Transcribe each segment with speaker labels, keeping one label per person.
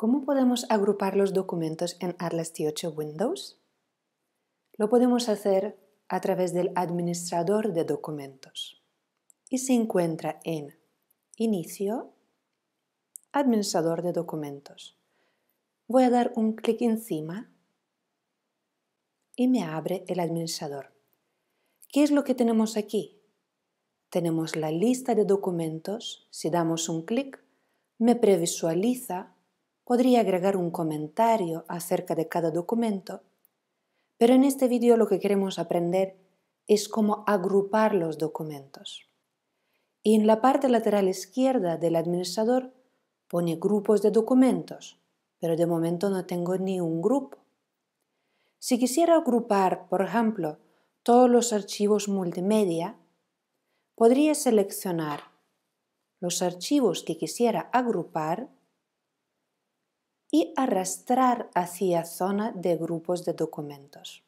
Speaker 1: ¿Cómo podemos agrupar los documentos en Atlas T8 Windows? Lo podemos hacer a través del administrador de documentos y se encuentra en Inicio, Administrador de documentos. Voy a dar un clic encima y me abre el administrador. ¿Qué es lo que tenemos aquí? Tenemos la lista de documentos. Si damos un clic, me previsualiza podría agregar un comentario acerca de cada documento, pero en este vídeo lo que queremos aprender es cómo agrupar los documentos. Y en la parte lateral izquierda del administrador pone grupos de documentos, pero de momento no tengo ni un grupo. Si quisiera agrupar, por ejemplo, todos los archivos multimedia, podría seleccionar los archivos que quisiera agrupar y arrastrar hacia zona de grupos de documentos.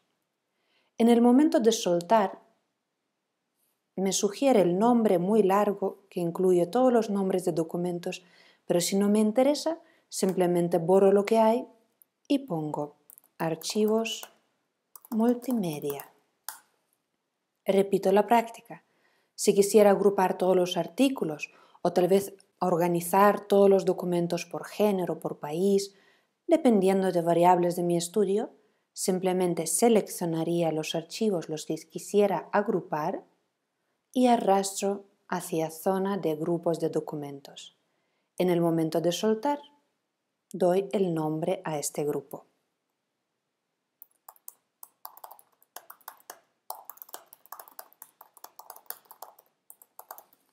Speaker 1: En el momento de soltar, me sugiere el nombre muy largo que incluye todos los nombres de documentos, pero si no me interesa, simplemente borro lo que hay y pongo archivos multimedia. Repito la práctica. Si quisiera agrupar todos los artículos o tal vez organizar todos los documentos por género, por país, dependiendo de variables de mi estudio, simplemente seleccionaría los archivos los que quisiera agrupar y arrastro hacia zona de grupos de documentos. En el momento de soltar, doy el nombre a este grupo.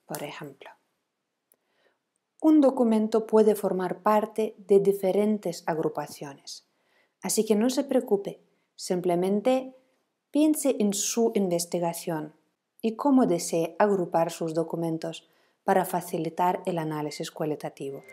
Speaker 1: Por ejemplo, un documento puede formar parte de diferentes agrupaciones. Así que no se preocupe, simplemente piense en su investigación y cómo desee agrupar sus documentos para facilitar el análisis cualitativo.